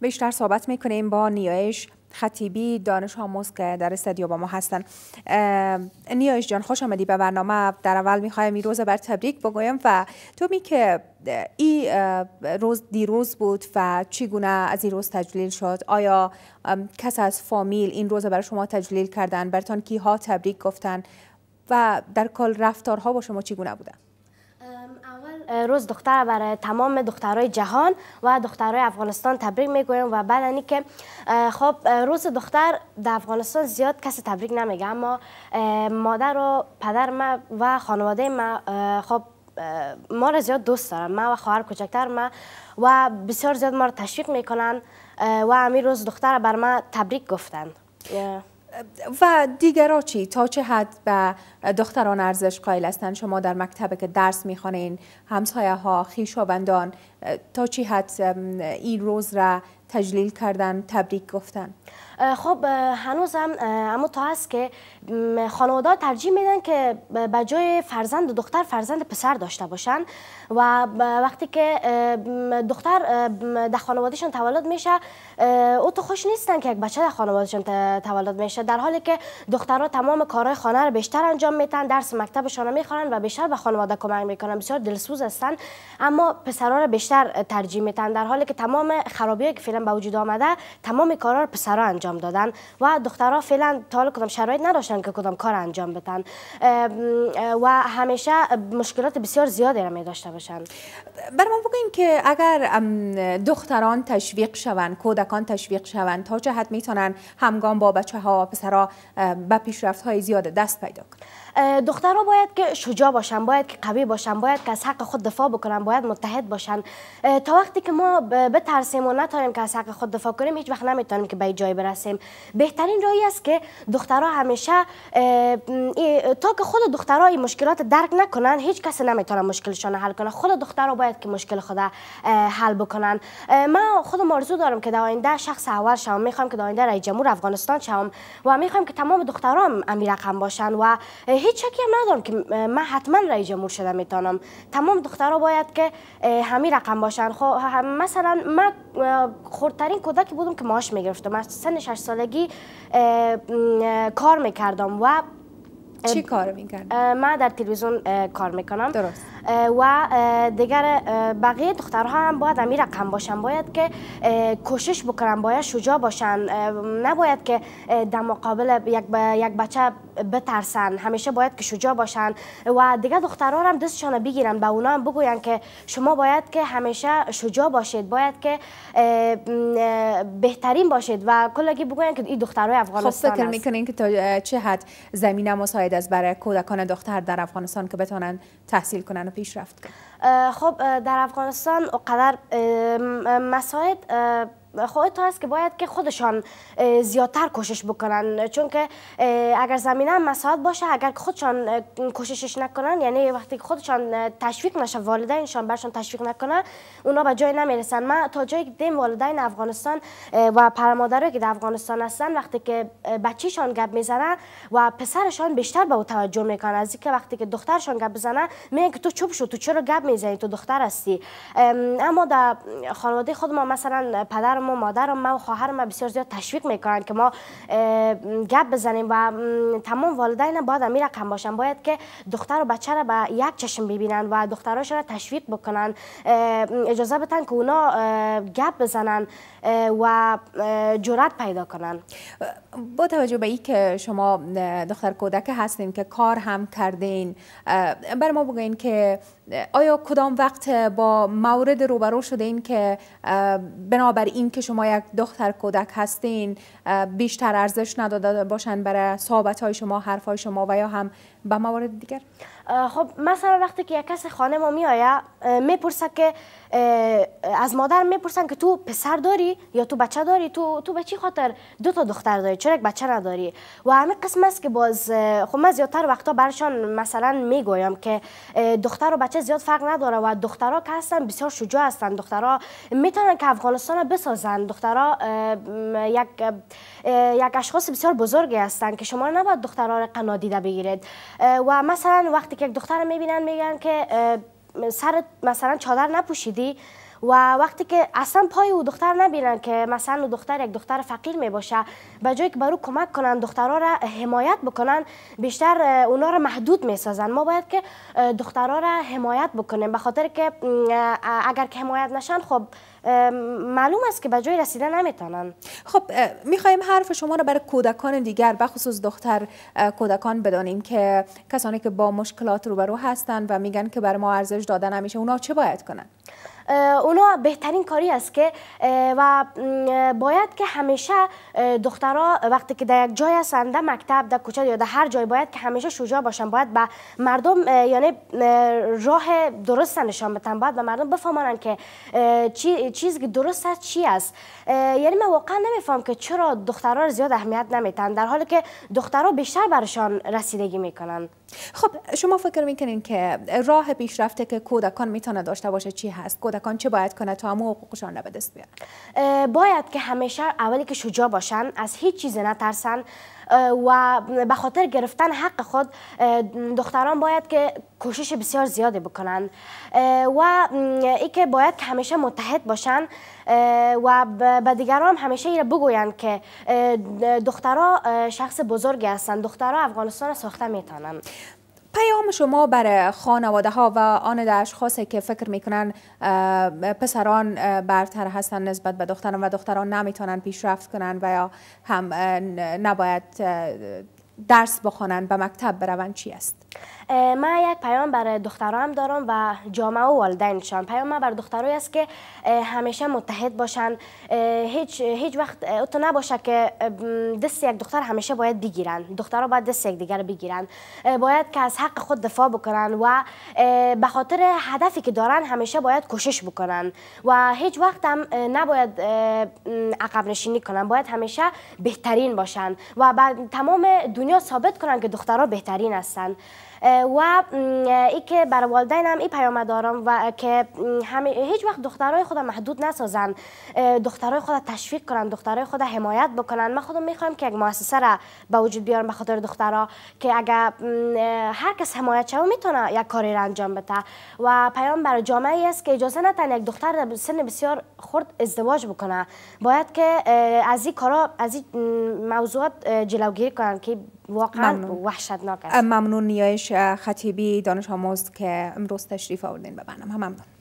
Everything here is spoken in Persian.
بیشتر صحبت میکنیم با نیایش خطیبی دانش آموز که در استدیو با ما هستن نیایش جان خوش آمدی به برنامه در اول میخوایم این روز بر تبریک بگویم و تو می که این روز دیروز بود و چگونه از این روز تجلیل شد آیا کس از فامیل این روز برای شما تجلیل کردن برتان کیها تبریک گفتن و در کل رفتارها با شما چگونه بودن روز دختر برای تمام دخترای جهان و دخترای افغانستان تبریک میگویم و بعد که خب روز دختر در افغانستان زیاد کسی تبریک نمیگه اما مادر و پدر ما و خانواده خب، ما خب ما را زیاد دوست دارم ما و خواهر کوچکتر ما و بسیار زیاد ما را تشویق میکنن و امیر روز دختر بر ما تبریک گفتن و دیگر چی تا چه حد به دختران ارزش قائل هستن شما در مکتب که درس میخوانین همسایه ها خیشاوندان تا چه حد این روز را تجلیل کردن تبریک گفتن خب هنوزم اما تا هست که خانواده ترجیح میدن که به جای فرزند دختر فرزند پسر داشته باشن و وقتی که دختر در خانوادهشون تولد میشه او تو خوش نیستن که یک بچه در خانوادهشون تولد میشه در حالی که دخترها تمام کارهای خانه رو بیشتر انجام میتن درس مکتبشان میخوانن و بیشتر به خانواده کمک میکنن بسیار دلسوز هستن اما پسرها رو بیشتر ترجیح میتن در حالی که تمام خرابی که فعلا به وجود آمده تمام کارا رو پسرها انجام انجام دادن و دخترها فعلا تا حالا شرایط نداشتن که کدام کار انجام بدن و همیشه مشکلات بسیار زیادی را می داشته باشن بر ما بگویم که اگر دختران تشویق شوند کودکان تشویق شوند تا حد میتونن همگام با بچه ها و پسرها به پیشرفت های زیاد دست پیدا کنند دخترها باید که شجاع باشن باید که قوی باشن باید که از حق خود دفاع بکنن باید متحد باشن تا وقتی که ما بترسیم و نتونیم که از حق خود دفاع کنیم هیچ وقت نمیتونیم که به جای برسیم بهترین راهی است که دخترها همیشه تا که خود دخترها این مشکلات درک نکنن هیچ کس نمیتونه مشکلشان حل کنه خود دخترها باید که مشکل خود حل بکنن من خود آرزو دارم که در آینده شخص اول شوم میخوام که در آینده رئیس جمهور افغانستان شوم و میخوام که تمام دخترام امیر رقم باشن و هیچ شکی هم ندارم که من حتما رای جمهور شده میتونم تمام دخترها باید که همین رقم باشن خب، مثلا من خردترین کودکی بودم که ماش میگرفتم از سن 6 سالگی کار میکردم و چی کار میکنی؟ من در تلویزیون کار میکنم درست و دیگر بقیه دخترها هم باید همین رقم باشن باید که کوشش بکنن باید شجاع باشن نباید که در مقابل یک, یک بچه بترسن همیشه باید که شجاع باشن و دیگه دخترها هم دستشان بگیرن به اونا هم بگوین که شما باید که همیشه شجاع باشید باید که بهترین باشید و کلگی بگوین که این دخترای خب، افغانستان خب فکر میکنین که تا چه حد زمینه مساعد است برای کودکان دختر در افغانستان که بتونن تحصیل کنن و پیشرفت کنن خب در افغانستان اوقدر مساعد تو هست که باید که خودشان زیادتر کوشش بکنن چون که اگر زمینه مساعد باشه اگر خودشان کوششش نکنن یعنی وقتی خودشان تشویق نشه والدینشان برشان تشویق نکنن اونا به جای نمیرسن من تا جایی که دیم والدین افغانستان و پرمادرایی که در افغانستان هستن وقتی که بچیشان گپ میزنن و پسرشان بیشتر به او توجه میکنن از اینکه وقتی که دخترشان گپ بزنن میگن که تو چوب شو تو چرا گپ میزنی تو دختر هستی اما در خانواده خود ما مثلا پدر پدرم و مادرم و و خواهرم بسیار زیاد تشویق میکنن که ما گپ بزنیم و تمام والدین باید این رقم باشن باید که دختر و بچه را به یک چشم ببینن و دختراش را تشویق بکنن اجازه بتن که اونا گپ بزنن و جرات پیدا کنن با توجه به اینکه شما دختر کودک هستین که کار هم کردین بر ما بگوین که آیا کدام وقت با مورد روبرو شده این که بنابر این که شما یک دختر کودک هستین بیشتر ارزش نداده باشن برای صحبت های شما حرف های شما و یا هم به موارد دیگر خب مثلا وقتی که یک کس خانه ما می آید میپرسه که از مادر میپرسن که تو پسر داری یا تو بچه داری تو تو به چی خاطر دو تا دختر داری چرا یک بچه نداری و همه قسم است که باز خب من زیادتر وقتا برشان مثلا میگویم که دختر و بچه زیاد فرق نداره و دخترها که هستن بسیار شجاع هستن دخترها میتونن که افغانستان بسازن دخترها یک یک اشخاص بسیار بزرگی هستن که شما نباید دخترها رو قنا بگیرید و مثلا وقتی که یک دختر میبینن میگن که سر مثلا چادر نپوشیدی و وقتی که اصلا پای او دختر نبینن که مثلا او دختر یک دختر فقیر می باشه به جایی که برو کمک کنن دخترها را حمایت بکنن بیشتر اونا را محدود می سازن ما باید که دخترها را حمایت بکنیم به خاطر که اگر که حمایت نشن خب معلوم است که به جای رسیده نمیتونن خب میخوایم حرف شما را برای کودکان دیگر به خصوص دختر کودکان بدانیم که کسانی که با مشکلات روبرو هستند و میگن که بر ما ارزش داده نمیشه اونا چه باید کنن اونا بهترین کاری است که و باید که همیشه دخترها وقتی که در یک جای هستند در مکتب در کوچه یا در هر جای باید که همیشه شجاع باشن باید به با مردم یعنی راه درست نشان بدن باید به مردم بفهمانن که چی چیزی که درست است چی است یعنی من واقعا نمیفهم که چرا دخترها زیاد اهمیت نمیتن در حالی که دخترها بیشتر برشان رسیدگی میکنن خب شما فکر میکنین که راه پیشرفته که کودکان میتونه داشته باشه چی هست کودکان چه باید کنه تا هم حقوقشان را به دست باید که همیشه اولی که شجاع باشن از هیچ چیز نترسن و به خاطر گرفتن حق خود دختران باید که کوشش بسیار زیادی بکنن و ای که باید که همیشه متحد باشن و به دیگران همیشه ای را بگویند که دخترها شخص بزرگی هستند دخترها افغانستان ساخته میتونن پیام شما برای خانواده ها و آن اشخاصی که فکر میکنن پسران برتر هستن نسبت به دختران و دختران نمیتونن پیشرفت کنن و یا هم نباید درس بخوانند به مکتب بروند چی است؟ ما یک پیام برای دخترها دارم و جامعه و والدینشان پیام من بر دخترای است که همیشه متحد باشن هیچ هیچ وقت اوت نباشه که دست یک دختر همیشه باید بگیرن دخترها باید دست یک دیگر بگیرن باید که از حق خود دفاع بکنن و به خاطر هدفی که دارن همیشه باید کوشش بکنن و هیچ وقت هم نباید عقب نشینی کنن باید همیشه بهترین باشن و تمام دنیا ثابت کنن که دخترها بهترین هستند. و ای که بر هم ای پیام دارم و که همه هیچ وقت دخترای خود محدود نسازن دخترای خود تشویق کنن دخترای خود حمایت بکنن من خودم میخوام که یک مؤسسه را به وجود بیارم به خاطر دخترا که اگر هر کس حمایت شوه میتونه یک کاری را انجام بده و پیام برای جامعه است که اجازه نتن یک دختر در سن بسیار خرد ازدواج بکنه باید که از این کارا از این موضوعات جلوگیری کنن که واقعا ممنون. وحشتناک است ممنون نیایش خطیبی دانش آموز که امروز تشریف آوردین به برنامه ممنون